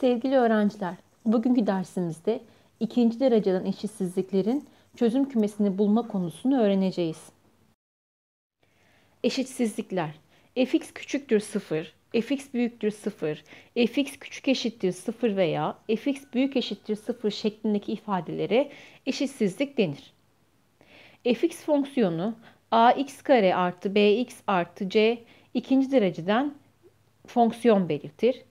Sevgili öğrenciler, bugünkü dersimizde ikinci dereceden eşitsizliklerin çözüm kümesini bulma konusunu öğreneceğiz. Eşitsizlikler fx küçüktür 0, fx büyüktür 0, fx küçük eşittir 0 veya fx büyük eşittir 0 şeklindeki ifadelere eşitsizlik denir. fx fonksiyonu ax kare artı bx artı c ikinci dereceden fonksiyon belirtir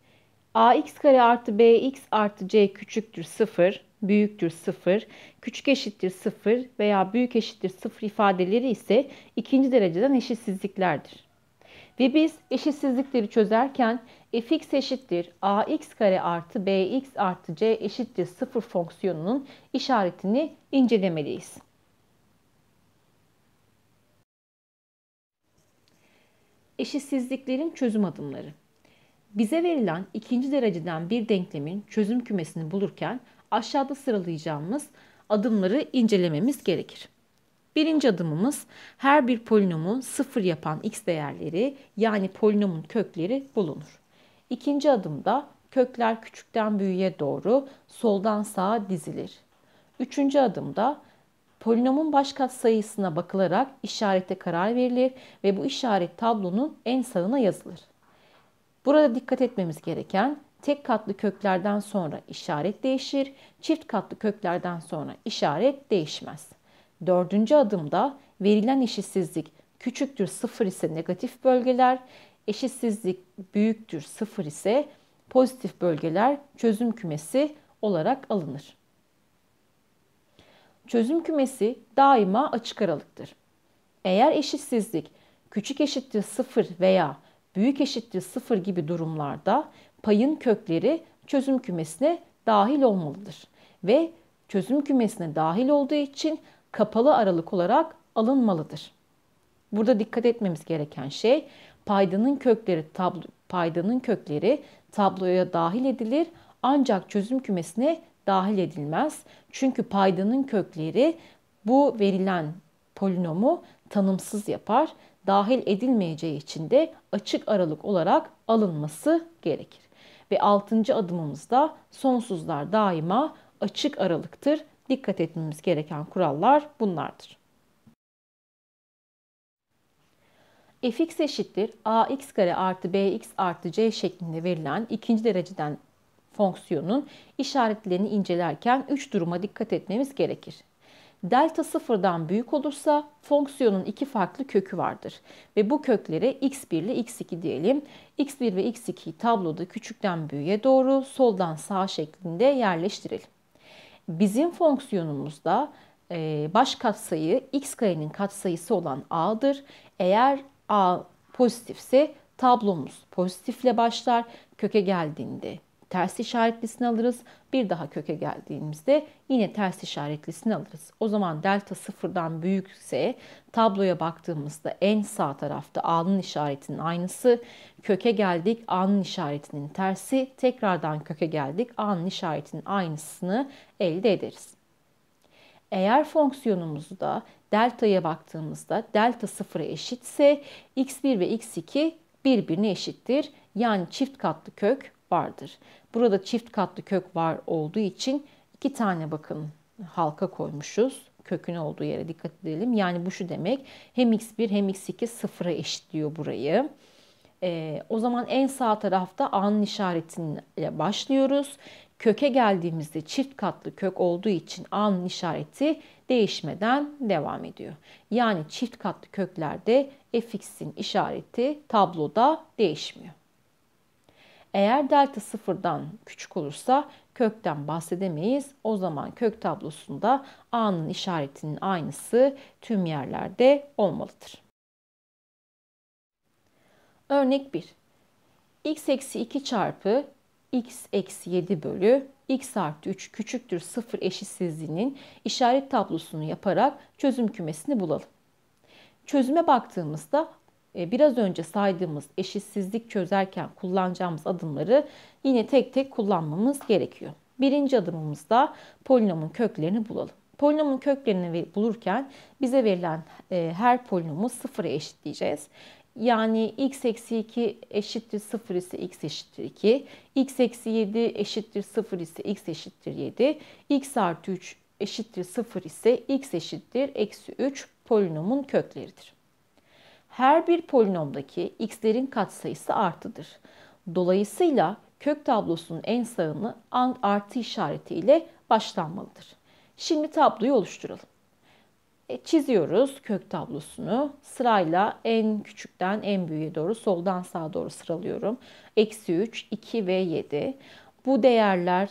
ax kare artı bx artı c küçüktür 0, büyüktür 0, küçük eşittir 0 veya büyük eşittir 0 ifadeleri ise ikinci dereceden eşitsizliklerdir. Ve biz eşitsizlikleri çözerken fx eşittir ax kare artı bx artı c eşittir 0 fonksiyonunun işaretini incelemeliyiz. Eşitsizliklerin çözüm adımları. Bize verilen ikinci dereceden bir denklemin çözüm kümesini bulurken aşağıda sıralayacağımız adımları incelememiz gerekir. Birinci adımımız her bir polinomu sıfır yapan x değerleri yani polinomun kökleri bulunur. İkinci adımda kökler küçükten büyüğe doğru soldan sağa dizilir. Üçüncü adımda polinomun baş sayısına bakılarak işarete karar verilir ve bu işaret tablonun en sağına yazılır. Burada dikkat etmemiz gereken tek katlı köklerden sonra işaret değişir, çift katlı köklerden sonra işaret değişmez. Dördüncü adımda verilen eşitsizlik küçüktür sıfır ise negatif bölgeler, eşitsizlik büyüktür sıfır ise pozitif bölgeler çözüm kümesi olarak alınır. Çözüm kümesi daima açık aralıktır. Eğer eşitsizlik küçük eşittir sıfır veya büyük eşittir sıfır gibi durumlarda payın kökleri çözüm kümesine dahil olmalıdır. Ve çözüm kümesine dahil olduğu için kapalı aralık olarak alınmalıdır. Burada dikkat etmemiz gereken şey paydanın kökleri tablo, paydanın kökleri tabloya dahil edilir ancak çözüm kümesine dahil edilmez. Çünkü paydanın kökleri bu verilen polinomu tanımsız yapar dahil edilmeyeceği için de açık aralık olarak alınması gerekir. Ve altıncı adımımızda sonsuzlar daima açık aralıktır. Dikkat etmemiz gereken kurallar bunlardır. fx eşittir ax kare artı bx artı c şeklinde verilen ikinci dereceden fonksiyonun işaretlerini incelerken 3 duruma dikkat etmemiz gerekir delta sıfırdan büyük olursa fonksiyonun iki farklı kökü vardır. Ve bu köklere x1 ile x2 diyelim. x1 ve x2'yi tabloda küçükten büyüğe doğru soldan sağ şeklinde yerleştirelim. Bizim fonksiyonumuzda e, baş katsayı x karenin katsayısı olan a'dır. Eğer a pozitifse tablomuz pozitifle başlar. Köke geldiğinde ters işaretlisini alırız. Bir daha köke geldiğimizde yine ters işaretlisini alırız. O zaman delta sıfırdan büyükse tabloya baktığımızda en sağ tarafta A'nın işaretinin aynısı. Köke geldik A'nın işaretinin tersi. Tekrardan köke geldik A'nın işaretinin aynısını elde ederiz. Eğer fonksiyonumuzda delta'ya baktığımızda delta sıfıra eşitse x1 ve x2 birbirine eşittir. Yani çift katlı kök vardır. Burada çift katlı kök var olduğu için iki tane bakın halka koymuşuz. Kökün olduğu yere dikkat edelim. Yani bu şu demek hem x1 hem x2 sıfıra eşitliyor burayı. Ee, o zaman en sağ tarafta A'nın işaretiyle başlıyoruz. Köke geldiğimizde çift katlı kök olduğu için A'nın işareti değişmeden devam ediyor. Yani çift katlı köklerde fx'in işareti tabloda değişmiyor. Eğer delta sıfırdan küçük olursa kökten bahsedemeyiz. O zaman kök tablosunda A'nın işaretinin aynısı tüm yerlerde olmalıdır. Örnek 1. x eksi 2 çarpı x eksi 7 bölü x artı 3 küçüktür sıfır eşitsizliğinin işaret tablosunu yaparak çözüm kümesini bulalım. Çözüme baktığımızda e, biraz önce saydığımız eşitsizlik çözerken kullanacağımız adımları yine tek tek kullanmamız gerekiyor. Birinci adımımızda polinomun köklerini bulalım. Polinomun köklerini bulurken bize verilen e, her polinomu sıfıra eşitleyeceğiz. Yani x eksi 2 eşittir 0 ise x eşittir 2. x eksi 7 eşittir 0 ise x eşittir 7. x artı 3 eşittir 0 ise x eşittir eksi 3 polinomun kökleridir her bir polinomdaki x'lerin katsayısı artıdır. Dolayısıyla kök tablosunun en sağını artı işaretiyle başlanmalıdır. Şimdi tabloyu oluşturalım. E, çiziyoruz kök tablosunu. Sırayla en küçükten en büyüğe doğru soldan sağa doğru sıralıyorum. Eksi 3, 2 ve 7. Bu değerler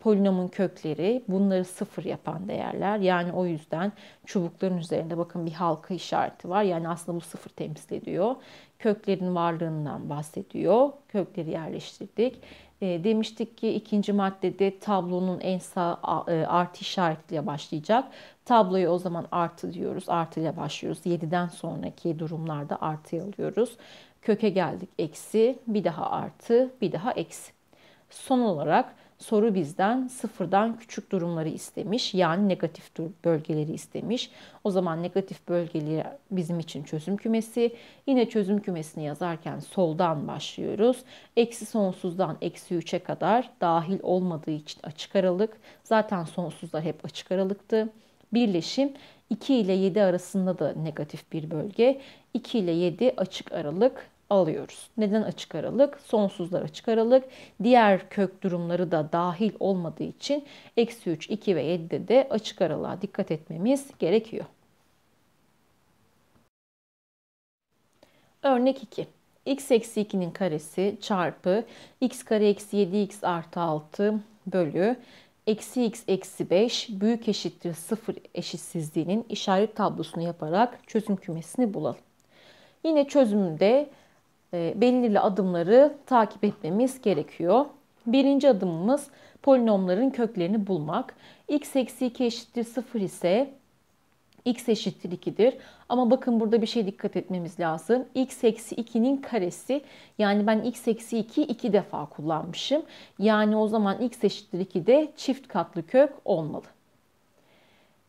polinomun kökleri bunları sıfır yapan değerler. Yani o yüzden çubukların üzerinde bakın bir halka işareti var. Yani aslında bu sıfır temsil ediyor. Köklerin varlığından bahsediyor. Kökleri yerleştirdik. Ee, demiştik ki ikinci maddede tablonun en sağ e, artı işaretiyle başlayacak. Tabloyu o zaman artı diyoruz. artı ile başlıyoruz. 7'den sonraki durumlarda artı alıyoruz. Köke geldik eksi, bir daha artı, bir daha eksi. Son olarak soru bizden sıfırdan küçük durumları istemiş. Yani negatif bölgeleri istemiş. O zaman negatif bölgeleri bizim için çözüm kümesi. Yine çözüm kümesini yazarken soldan başlıyoruz. Eksi sonsuzdan eksi 3'e kadar dahil olmadığı için açık aralık. Zaten sonsuzlar hep açık aralıktı. Birleşim 2 ile 7 arasında da negatif bir bölge. 2 ile 7 açık aralık alıyoruz. Neden açık aralık? Sonsuzlar açık aralık. Diğer kök durumları da dahil olmadığı için eksi 3, 2 ve 7'de de açık aralığa dikkat etmemiz gerekiyor. Örnek 2 x eksi 2'nin karesi çarpı x kare eksi 7x artı 6 bölü eksi x eksi 5 büyük eşittir 0 eşitsizliğinin işaret tablosunu yaparak çözüm kümesini bulalım. Yine çözümde e, belirli adımları takip etmemiz gerekiyor. Birinci adımımız polinomların köklerini bulmak. x eksi 2 eşittir 0 ise x eşittir 2'dir. Ama bakın burada bir şey dikkat etmemiz lazım. x eksi 2'nin karesi yani ben x eksi 2'yi iki defa kullanmışım. Yani o zaman x eşittir 2 de çift katlı kök olmalı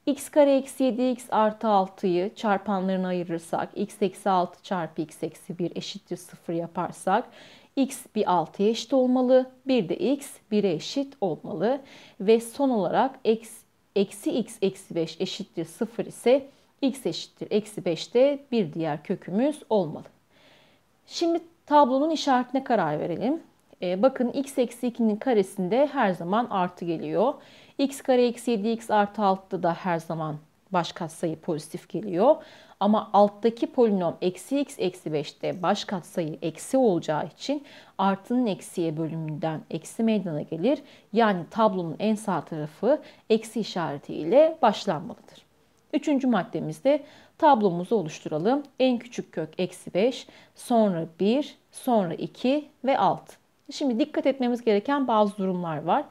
x kare eksi 7x artı 6'yı çarpanlarına ayırırsak x eksi 6 çarpı x eksi 1 eşittir 0 yaparsak x bir 6'ya eşit olmalı. Bir de x 1'e eşit olmalı. Ve son olarak x, eksi x eksi 5 eşittir 0 ise x eşittir eksi 5'te bir diğer kökümüz olmalı. Şimdi tablonun işaretine karar verelim. E, bakın x eksi 2'nin karesinde her zaman artı geliyor. x kare eksi 7 x artı 6'da da her zaman baş katsayı pozitif geliyor. Ama alttaki polinom eksi x eksi 5'te baş katsayı eksi olacağı için artının eksiye bölümünden eksi meydana gelir. Yani tablonun en sağ tarafı eksi işaretiyle başlanmalıdır. Üçüncü maddemizde tablomuzu oluşturalım. En küçük kök eksi 5, sonra 1, sonra 2 ve 6. Şimdi dikkat etmemiz gereken bazı durumlar var.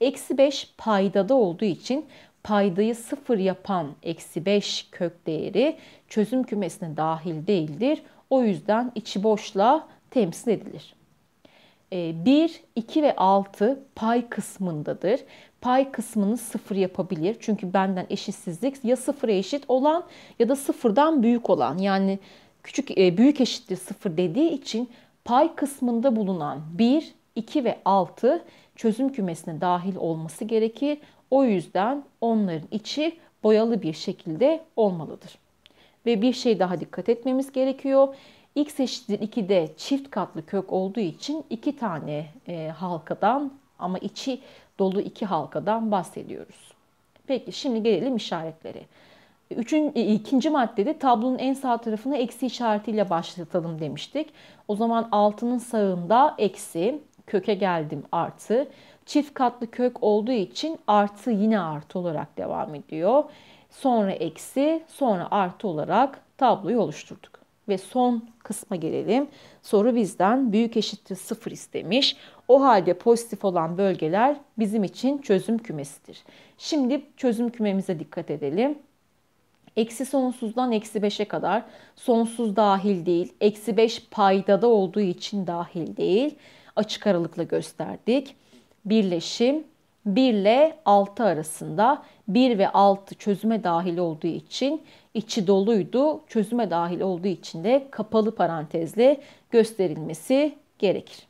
Eksi 5 paydada olduğu için paydayı sıfır yapan eksi 5 kök değeri çözüm kümesine dahil değildir. O yüzden içi boşla temsil edilir. 1, ee, 2 ve 6 pay kısmındadır. Pay kısmını sıfır yapabilir. Çünkü benden eşitsizlik ya sıfıra eşit olan ya da sıfırdan büyük olan. Yani küçük e, büyük eşittir sıfır dediği için pay kısmında bulunan 1, 2 ve 6 çözüm kümesine dahil olması gerekir. O yüzden onların içi boyalı bir şekilde olmalıdır. Ve bir şey daha dikkat etmemiz gerekiyor. X eşittir 2'de çift katlı kök olduğu için iki tane e, halkadan ama içi dolu iki halkadan bahsediyoruz. Peki şimdi gelelim işaretlere. Üçün, e, ikinci maddede tablonun en sağ tarafını eksi işaretiyle başlatalım demiştik. O zaman altının sağında eksi, köke geldim artı. Çift katlı kök olduğu için artı yine artı olarak devam ediyor. Sonra eksi, sonra artı olarak tabloyu oluşturduk. Ve son kısma gelelim. Soru bizden büyük eşittir sıfır istemiş. O halde pozitif olan bölgeler bizim için çözüm kümesidir. Şimdi çözüm kümemize dikkat edelim. Eksi sonsuzdan eksi 5'e kadar sonsuz dahil değil. Eksi 5 paydada olduğu için dahil değil açık aralıkla gösterdik. Birleşim 1 ile 6 arasında 1 ve 6 çözüme dahil olduğu için içi doluydu. Çözüme dahil olduğu için de kapalı parantezle gösterilmesi gerekir.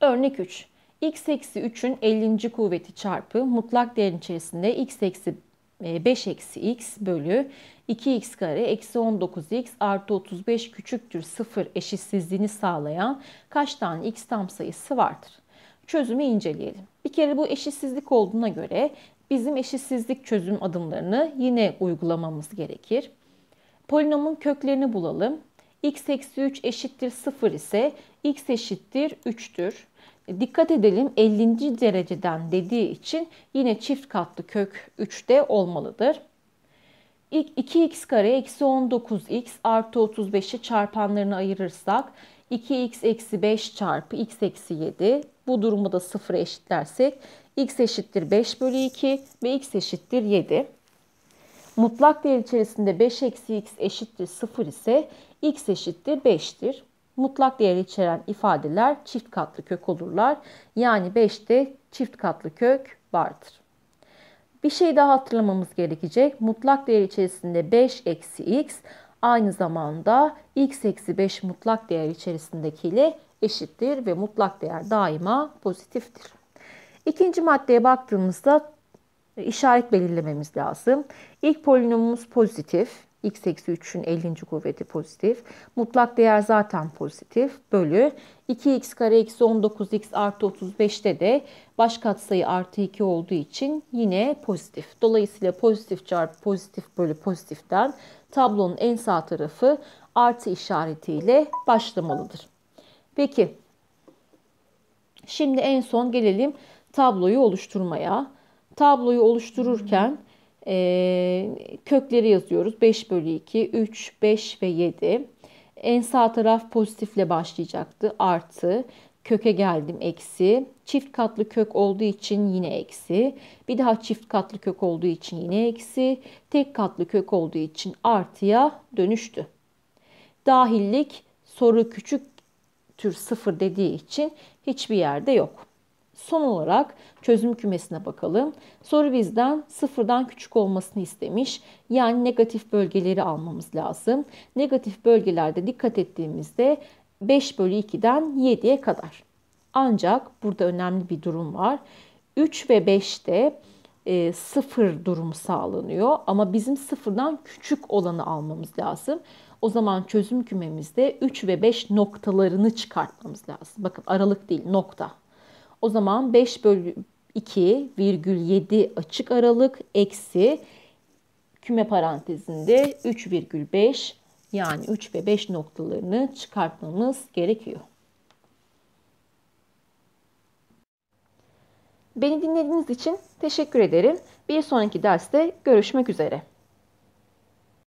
Örnek 3. x eksi 3'ün 50. kuvveti çarpı mutlak değer içerisinde x eksi 5 ee, eksi x bölü 2x kare eksi 19x artı 35 küçüktür 0 eşitsizliğini sağlayan kaç tane x tam sayısı vardır? Çözümü inceleyelim. Bir kere bu eşitsizlik olduğuna göre bizim eşitsizlik çözüm adımlarını yine uygulamamız gerekir. Polinomun köklerini bulalım. x eksi 3 eşittir 0 ise x eşittir 3'tür. E, dikkat edelim 50. dereceden dediği için yine çift katlı kök 3'te olmalıdır. 2x kare eksi 19x artı 35'i çarpanlarını ayırırsak 2x eksi 5 çarpı x eksi 7 bu durumu da sıfıra eşitlersek x eşittir 5 bölü 2 ve x eşittir 7. Mutlak değer içerisinde 5 eksi x eşittir 0 ise x eşittir 5'tir mutlak değer içeren ifadeler çift katlı kök olurlar. Yani 5'te çift katlı kök vardır. Bir şey daha hatırlamamız gerekecek. Mutlak değer içerisinde 5 eksi x aynı zamanda x eksi 5 mutlak değer içerisindekiyle eşittir ve mutlak değer daima pozitiftir. İkinci maddeye baktığımızda işaret belirlememiz lazım. İlk polinomumuz pozitif x eksi 3'ün 50. kuvveti pozitif. Mutlak değer zaten pozitif. Bölü 2x kare eksi 19x artı 35'te de baş katsayı artı 2 olduğu için yine pozitif. Dolayısıyla pozitif çarpı pozitif bölü pozitiften tablonun en sağ tarafı artı işaretiyle başlamalıdır. Peki şimdi en son gelelim tabloyu oluşturmaya. Tabloyu oluştururken e, kökleri yazıyoruz. 5 bölü 2, 3, 5 ve 7. En sağ taraf pozitifle başlayacaktı. Artı. Köke geldim eksi. Çift katlı kök olduğu için yine eksi. Bir daha çift katlı kök olduğu için yine eksi. Tek katlı kök olduğu için artıya dönüştü. Dahillik soru küçük tür sıfır dediği için hiçbir yerde yok. Son olarak çözüm kümesine bakalım. Soru bizden sıfırdan küçük olmasını istemiş. Yani negatif bölgeleri almamız lazım. Negatif bölgelerde dikkat ettiğimizde 5 bölü 2'den 7'ye kadar. Ancak burada önemli bir durum var. 3 ve 5'te e, sıfır durumu sağlanıyor. Ama bizim sıfırdan küçük olanı almamız lazım. O zaman çözüm kümemizde 3 ve 5 noktalarını çıkartmamız lazım. Bakın aralık değil nokta o zaman 5 bölü 2 virgül 7 açık aralık eksi küme parantezinde 3 virgül 5 yani 3 ve 5 noktalarını çıkartmamız gerekiyor. Beni dinlediğiniz için teşekkür ederim. Bir sonraki derste görüşmek üzere.